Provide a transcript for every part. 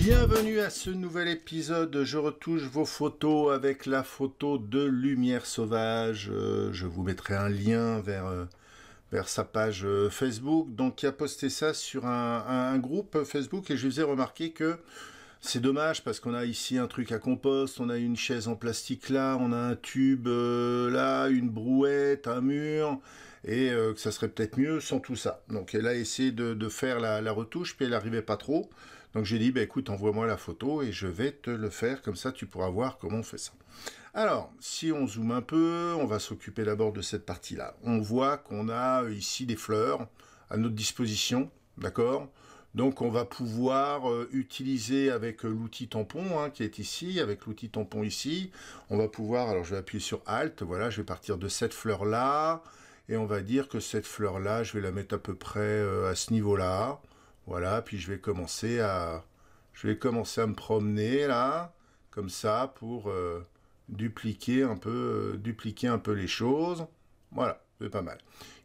Bienvenue à ce nouvel épisode. Je retouche vos photos avec la photo de Lumière Sauvage. Euh, je vous mettrai un lien vers, euh, vers sa page euh, Facebook. Donc, il a posté ça sur un, groupe Facebook et je vous ai remarqué que c'est dommage parce qu'on a ici un truc à compost, on a une chaise en plastique là, on a un tube là, une brouette, un mur et que ça serait peut-être mieux sans tout ça. Donc, elle a essayé de, faire la, la retouche, puis elle n'arrivait pas trop. Donc j'ai dit, bah, écoute, envoie-moi la photo et je vais te le faire, comme ça tu pourras voir comment on fait ça. Alors, si on zoome un peu, on va s'occuper d'abord de cette partie-là. On voit qu'on a euh, ici des fleurs à notre disposition, d'accord donc on va pouvoir euh, utiliser avec euh, l'outil tampon hein, qui est ici, avec l'outil tampon ici, on va pouvoir, alors je vais appuyer sur Alt, voilà, je vais partir de cette fleur là, et on va dire que cette fleur là, je vais la mettre à peu près à ce niveau là, voilà, puis je vais commencer à, je vais commencer à me promener là, comme ça, pour euh, dupliquer un peu, euh, dupliquer un peu les choses. Voilà, c'est pas mal.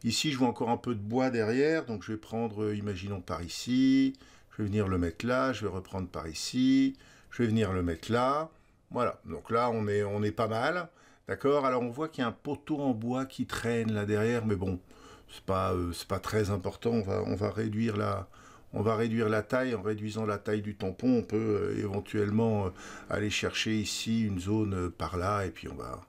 Ici, je vois encore un peu de bois derrière, donc je vais prendre, euh, imaginons par ici, je vais venir le mettre là, je vais reprendre par ici, je vais venir le mettre là. Voilà, donc là, on est, est pas mal. D'accord Alors, on voit qu'il y a un poteau en bois qui traîne là derrière, mais bon, c'est pas, pas très important, on va, on va réduire la on va réduire la taille. En réduisant la taille du tampon, on peut euh, éventuellement euh, aller chercher ici une zone euh, par là et puis on va,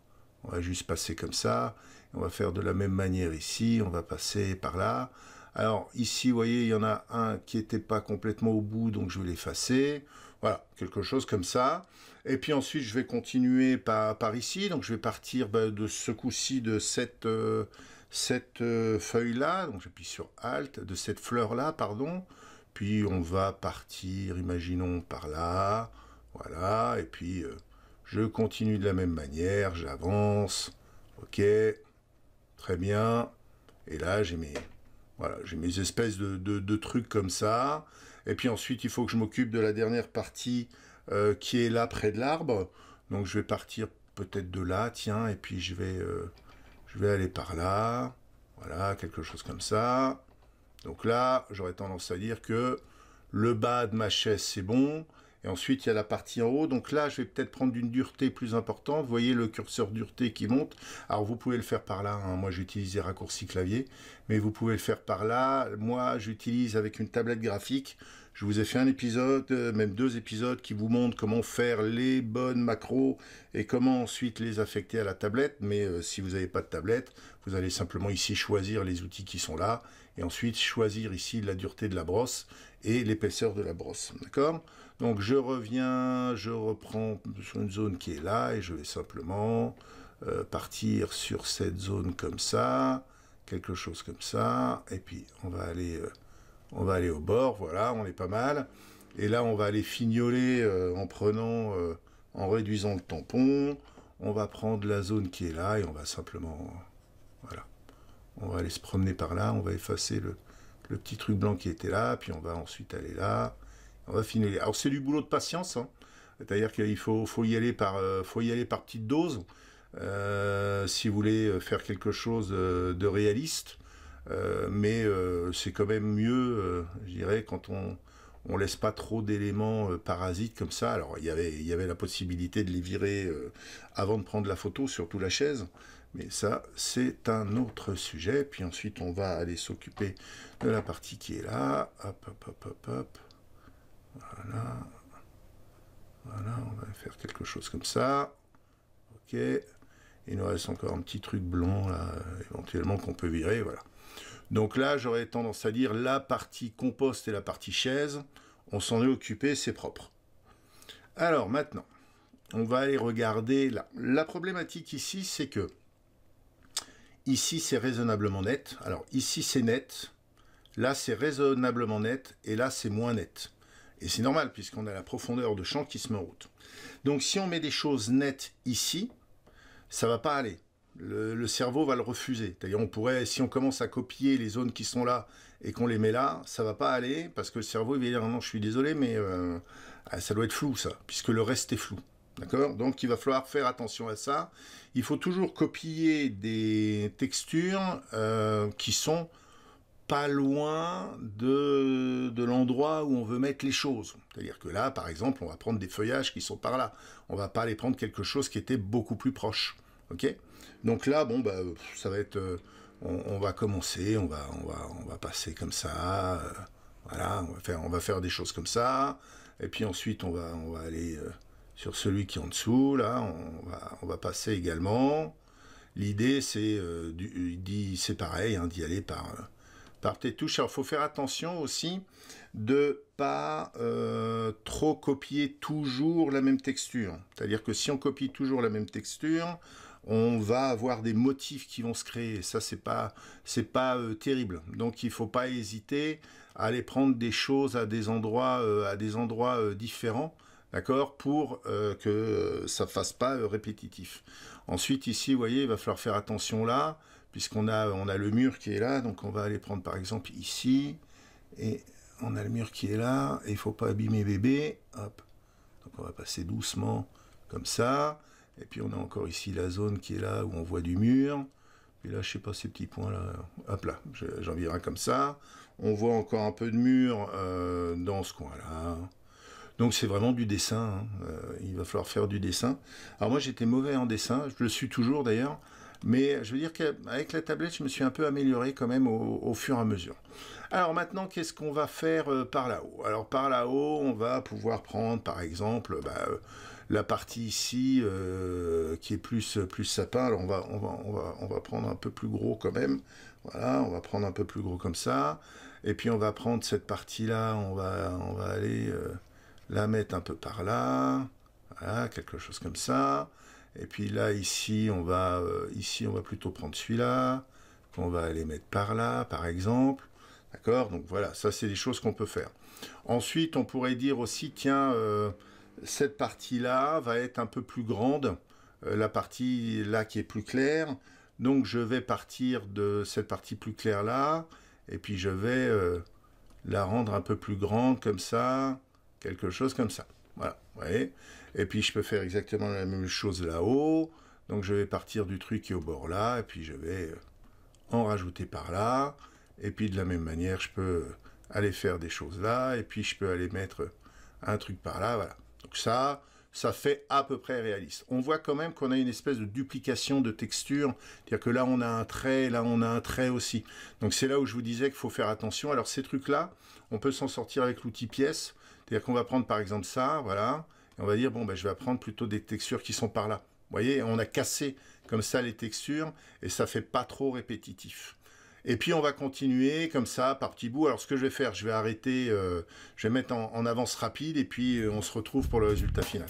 on va juste passer comme ça. On va faire de la même manière ici, on va passer par là. Alors ici, vous voyez, il y en a un qui n'était pas complètement au bout, donc je vais l'effacer. Voilà, quelque chose comme ça. Et puis ensuite, je vais continuer par, ici. Donc je vais partir bah, de ce coup-ci de cette, feuille-là. Donc j'appuie sur Alt, de cette fleur-là, pardon puis on va partir, imaginons, par là, voilà, et puis euh, je continue de la même manière, j'avance, ok, très bien, et là j'ai mes, voilà, j'ai mes espèces de, trucs comme ça, et puis ensuite il faut que je m'occupe de la dernière partie euh, qui est là près de l'arbre, donc je vais partir peut-être de là, tiens, et puis je vais, euh, je vais aller par là, voilà, quelque chose comme ça, donc là, j'aurais tendance à dire que le bas de ma chaise, c'est bon. Et ensuite, il y a la partie en haut. Donc là, je vais peut-être prendre une dureté plus importante. Vous voyez le curseur dureté qui monte. Alors, vous pouvez le faire par là. Hein. Moi, j'utilise des raccourcis clavier. Mais vous pouvez le faire par là. Moi, j'utilise avec une tablette graphique. Je vous ai fait un épisode, euh, même deux épisodes, qui vous montrent comment faire les bonnes macros et comment ensuite les affecter à la tablette. Mais euh, si vous n'avez pas de tablette, vous allez simplement ici choisir les outils qui sont là et ensuite choisir ici la dureté de la brosse et l'épaisseur de la brosse. D'accord Donc je reviens, je reprends sur une zone qui est là et je vais simplement euh, partir sur cette zone comme ça, quelque chose comme ça, et puis on va aller, euh, on va aller au bord, voilà, on est pas mal. Et là on va aller fignoler euh, en prenant, en réduisant le tampon. On va prendre la zone qui est là et on va simplement on va aller se promener par là, on va effacer le, petit truc blanc qui était là, puis on va ensuite aller là, on va finir. Alors c'est du boulot de patience, hein. c'est-à-dire qu'il faut, y aller par, euh, faut petites doses. Euh, si vous voulez euh, faire quelque chose de réaliste, mais c'est quand même mieux, je dirais, quand on ne laisse pas trop d'éléments parasites comme ça. Alors il y avait il y avait la possibilité de les virer avant de prendre la photo, surtout la chaise. Mais ça, c'est un autre sujet. Puis ensuite, on va aller s'occuper de la partie qui est là. Hop, hop, hop, hop, hop. Voilà. Voilà, on va faire quelque chose comme ça. OK. Il nous reste encore un petit truc blond, éventuellement, qu'on peut virer, voilà. Donc là, j'aurais tendance à dire la partie compost et la partie chaise. On s'en est occupé, c'est propre. Alors, maintenant, on va aller regarder là. La problématique ici, c'est que Ici, c'est raisonnablement net. Alors ici, c'est net. Là, c'est raisonnablement net. Et là, c'est moins net. Et c'est normal, puisqu'on a la profondeur de champ qui se met en route. Donc si on met des choses nettes ici, ça va pas aller. Le, cerveau va le refuser. D'ailleurs on pourrait, si on commence à copier les zones qui sont là et qu'on les met là, ça va pas aller, parce que le cerveau va dire, non, je suis désolé, mais euh, ah, ça doit être flou, ça, puisque le reste est flou. D'accord Donc il va falloir faire attention à ça. Il faut toujours copier des textures euh, qui sont pas loin de, l'endroit où on veut mettre les choses. C'est-à-dire que là, par exemple, on va prendre des feuillages qui sont par là. On va pas aller prendre quelque chose qui était beaucoup plus proche. Ok Donc là, bon, bah, ça va être... Euh, on, va commencer, on va, on, va, on va passer comme ça. Euh, voilà, on va, faire, des choses comme ça. Et puis ensuite, on va, on va aller... Euh, sur celui qui est en dessous. Là, on va, passer également. L'idée, c'est euh, dit, pareil, hein, d'y aller par, euh, par tes touches. Alors, il faut faire attention aussi de pas euh, trop copier toujours la même texture. C'est-à-dire que si on copie toujours la même texture, on va avoir des motifs qui vont se créer. ça, c'est pas, c'est pas terrible. Donc, il faut pas hésiter à aller prendre des choses à des endroits, à des endroits différents d'accord, pour euh, que euh, ça ne fasse pas euh, répétitif. Ensuite, ici, vous voyez, il va falloir faire attention là, puisqu'on a, on a le mur qui est là, donc on va aller prendre par exemple ici, et on a le mur qui est là, et il ne faut pas abîmer bébé, hop, donc on va passer doucement comme ça, et puis on a encore ici la zone qui est là où on voit du mur, et là je sais pas ces petits points là, hop là, j'en viendrai comme ça, on voit encore un peu de mur dans ce coin là, donc c'est vraiment du dessin. Hein. Euh, il va falloir faire du dessin. Alors moi j'étais mauvais en dessin, je le suis toujours d'ailleurs. Mais je veux dire qu'avec la tablette, je me suis un peu amélioré quand même au, fur et à mesure. Alors maintenant, qu'est-ce qu'on va faire euh, par là-haut Alors par là-haut, on va pouvoir prendre par exemple bah, euh, la partie ici qui est plus, plus sapin. Alors on va, on, va, on, va, prendre un peu plus gros quand même. Voilà, on va prendre un peu plus gros comme ça. Et puis on va prendre cette partie-là, on va, on va aller la mettre un peu par là, voilà, quelque chose comme ça. Et puis là, ici, on va, euh, ici, on va plutôt prendre celui-là, qu'on va aller mettre par là, par exemple. D'accord Donc voilà, ça, c'est des choses qu'on peut faire. Ensuite, on pourrait dire aussi, tiens, euh, cette partie-là va être un peu plus grande, euh, la partie là qui est plus claire. Donc je vais partir de cette partie plus claire là, et puis je vais la rendre un peu plus grande comme ça. Quelque chose comme ça. Voilà, vous voyez Et puis je peux faire exactement la même chose là-haut. Donc je vais partir du truc qui est au bord là, et puis je vais euh, en rajouter par là. Et puis de la même manière, je peux euh, aller faire des choses là, et puis je peux aller mettre euh, un truc par là, voilà. Donc ça, ça fait à peu près réaliste. On voit quand même qu'on a une espèce de duplication de texture, c'est-à-dire que là on a un trait, là on a un trait aussi. Donc c'est là où je vous disais qu'il faut faire attention. Alors ces trucs-là, on peut s'en sortir avec l'outil pièce, c'est-à-dire qu'on va prendre par exemple ça, voilà, et on va dire, bon, ben, je vais prendre plutôt des textures qui sont par là. Vous voyez, on a cassé comme ça les textures, et ça fait pas trop répétitif. Et puis on va continuer comme ça par petits bouts. Alors ce que je vais faire, je vais arrêter, euh, je vais mettre en avance rapide et puis euh, on se retrouve pour le résultat final.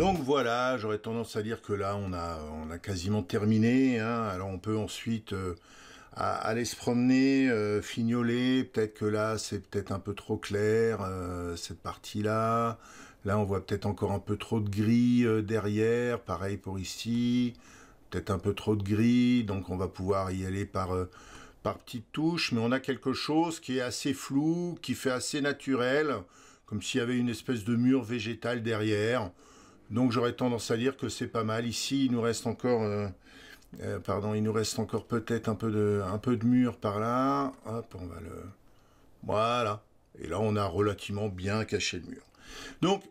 Donc voilà, j'aurais tendance à dire que là, on a, quasiment terminé. Hein. Alors on peut ensuite euh, aller se promener, euh, fignoler. Peut-être que là, c'est peut-être un peu trop clair, euh, cette partie-là. Là, on voit peut-être encore un peu trop de gris derrière. Pareil pour ici. Peut-être un peu trop de gris. Donc on va pouvoir y aller par petites touches, mais on a quelque chose qui est assez flou, qui fait assez naturel, comme s'il y avait une espèce de mur végétal derrière. Donc j'aurais tendance à dire que c'est pas mal. Ici, il nous reste encore, euh, euh, pardon, il nous reste encore peut-être un peu de, un peu de mur par là. Hop, on va le, voilà. Et là, on a relativement bien caché le mur. Donc,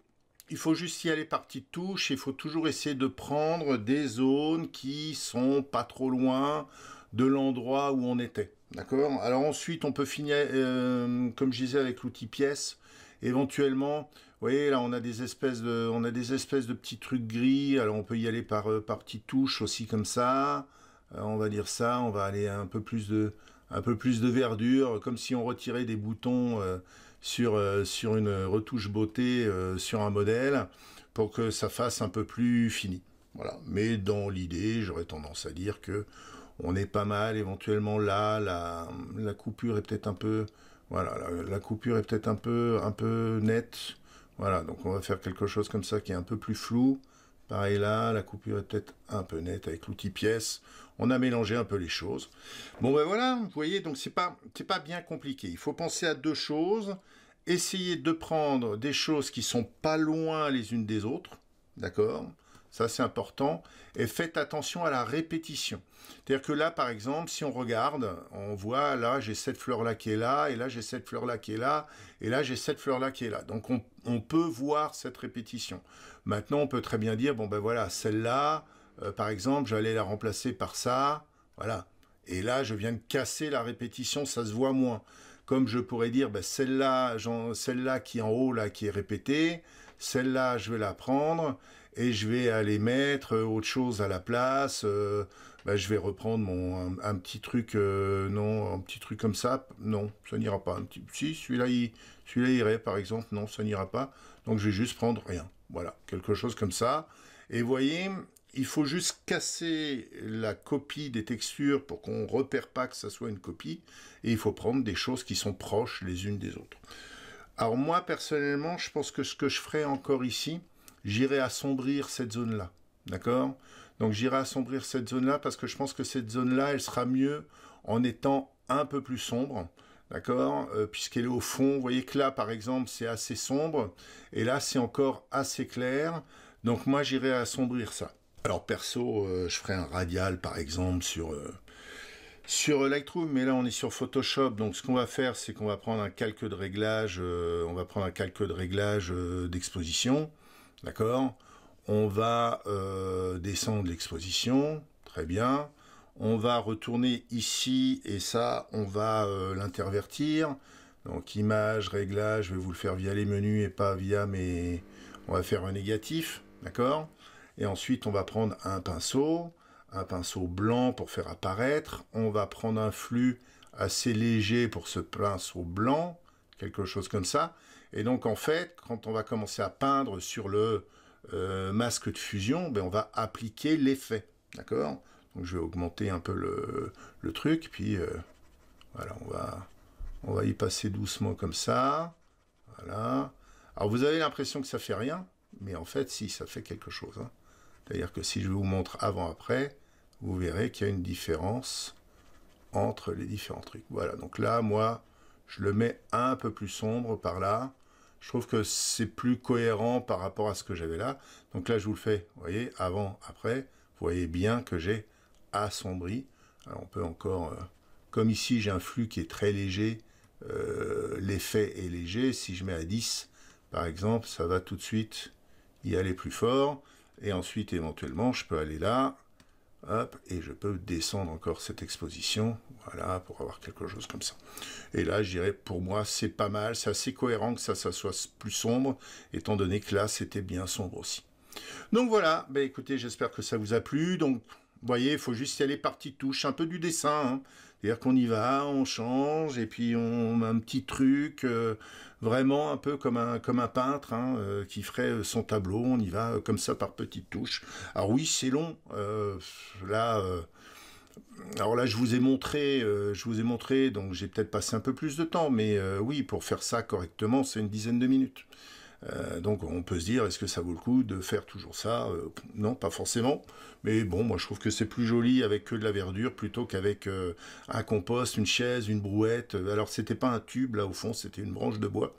il faut juste y aller par petites touches. Il faut toujours essayer de prendre des zones qui sont pas trop loin de l'endroit où on était. D'accord Alors ensuite, on peut finir, euh, comme je disais, avec l'outil pièce. Éventuellement, voyez, là, on a des espèces de, on a des espèces de petits trucs gris. Alors, on peut y aller par, euh, par petites touches aussi comme ça. Euh, on va dire ça. On va aller un peu plus de, un peu plus de verdure, comme si on retirait des boutons euh, sur, sur une retouche beauté sur un modèle pour que ça fasse un peu plus fini. Voilà. Mais dans l'idée, j'aurais tendance à dire que on est pas mal. Éventuellement là, la, la coupure est peut-être un peu, voilà, coupure est peut-être un peu, un peu nette. Voilà, donc on va faire quelque chose comme ça qui est un peu plus flou. Pareil là, la coupure est peut-être un peu nette avec l'outil pièce. On a mélangé un peu les choses. Bon ben voilà, vous voyez, donc c'est n'est pas bien compliqué. Il faut penser à deux choses. Essayer de prendre des choses qui sont pas loin les unes des autres, d'accord ça, c'est important. Et faites attention à la répétition. C'est-à-dire que là, par exemple, si on regarde, on voit là, j'ai cette fleur-là qui est là, et là, j'ai cette fleur-là qui est là, et là, j'ai cette fleur-là qui est là. Donc, on, peut voir cette répétition. Maintenant, on peut très bien dire, bon, ben voilà, celle-là, euh, par exemple, j'allais la remplacer par ça. Voilà. Et là, je viens de casser la répétition, ça se voit moins. Comme je pourrais dire, ben, celle-là, celle-là qui est en haut, là, qui est répétée, celle-là, je vais la prendre, et je vais aller mettre euh, autre chose à la place. Euh, bah, je vais reprendre mon un, petit truc, euh, non, un petit truc comme ça. Non, ça n'ira pas. Un petit, si celui-là, il, celui-là irait par exemple. Non, ça n'ira pas. Donc je vais juste prendre rien. Voilà, quelque chose comme ça. Et voyez, il faut juste casser la copie des textures pour qu'on repère pas que ça soit une copie. Et il faut prendre des choses qui sont proches les unes des autres. Alors moi personnellement, je pense que ce que je ferais encore ici, j'irai assombrir cette zone-là. D'accord Donc j'irai assombrir cette zone-là parce que je pense que cette zone-là, elle sera mieux en étant un peu plus sombre. D'accord euh, Puisqu'elle est au fond. Vous voyez que là, par exemple, c'est assez sombre. Et là, c'est encore assez clair. Donc moi, j'irai assombrir ça. Alors perso, euh, je ferai un radial, par exemple, sur... Euh, Lightroom, mais là on est sur Photoshop, donc ce qu'on va faire, c'est qu'on va prendre un calque de réglage, on va prendre un calque de réglage d'exposition. D'accord On va euh, descendre l'exposition. Très bien. On va retourner ici et ça, on va euh, l'intervertir. Donc image, réglage, je vais vous le faire via les menus et pas via mes... On va faire un négatif, d'accord Et ensuite, on va prendre un pinceau, un pinceau blanc pour faire apparaître. On va prendre un flux assez léger pour ce pinceau blanc, quelque chose comme ça. Et donc en fait, quand on va commencer à peindre sur le euh, masque de fusion, ben, on va appliquer l'effet. D'accord Donc je vais augmenter un peu le, truc, puis euh, voilà, on va, on va y passer doucement comme ça. Voilà. Alors vous avez l'impression que ça fait rien, mais en fait si, ça fait quelque chose. Hein. C'est-à-dire que si je vous montre avant-après, vous verrez qu'il y a une différence entre les différents trucs. Voilà, donc là, moi, je le mets un peu plus sombre par là je trouve que c'est plus cohérent par rapport à ce que j'avais là. Donc là, je vous le fais, vous voyez, avant, après, vous voyez bien que j'ai assombri. Alors on peut encore, euh, comme ici, j'ai un flux qui est très léger, euh, l'effet est léger. Si je mets à 10, par exemple, ça va tout de suite y aller plus fort. Et ensuite, éventuellement, je peux aller là, et je peux descendre encore cette exposition, voilà, pour avoir quelque chose comme ça. Et là, je dirais, pour moi, c'est pas mal, c'est assez cohérent que ça, ça soit plus sombre, étant donné que là, c'était bien sombre aussi. Donc voilà, bah écoutez, j'espère que ça vous a plu, donc... Vous voyez, il faut juste y aller partie touche, un peu du dessin. Hein. C'est-à-dire qu'on y va, on change, et puis on a un petit truc, euh, vraiment un peu comme un, comme un peintre hein, euh, qui ferait euh, son tableau, on y va comme ça par petites touches. Alors oui, c'est long. là... alors là, je vous ai montré, je vous ai montré, donc j'ai peut-être passé un peu plus de temps, mais oui, pour faire ça correctement, c'est une dizaine de minutes. Euh, donc on peut se dire, est-ce que ça vaut le coup de faire toujours ça euh, Non, pas forcément. Mais bon, moi je trouve que c'est plus joli avec que de la verdure plutôt qu'avec euh, un compost, une chaise, une brouette. Alors c'était pas un tube là au fond, c'était une branche de bois.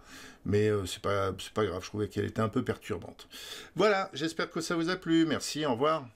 Mais c'est pas, pas grave, je trouvais qu'elle était un peu perturbante. Voilà, j'espère que ça vous a plu. Merci, au revoir.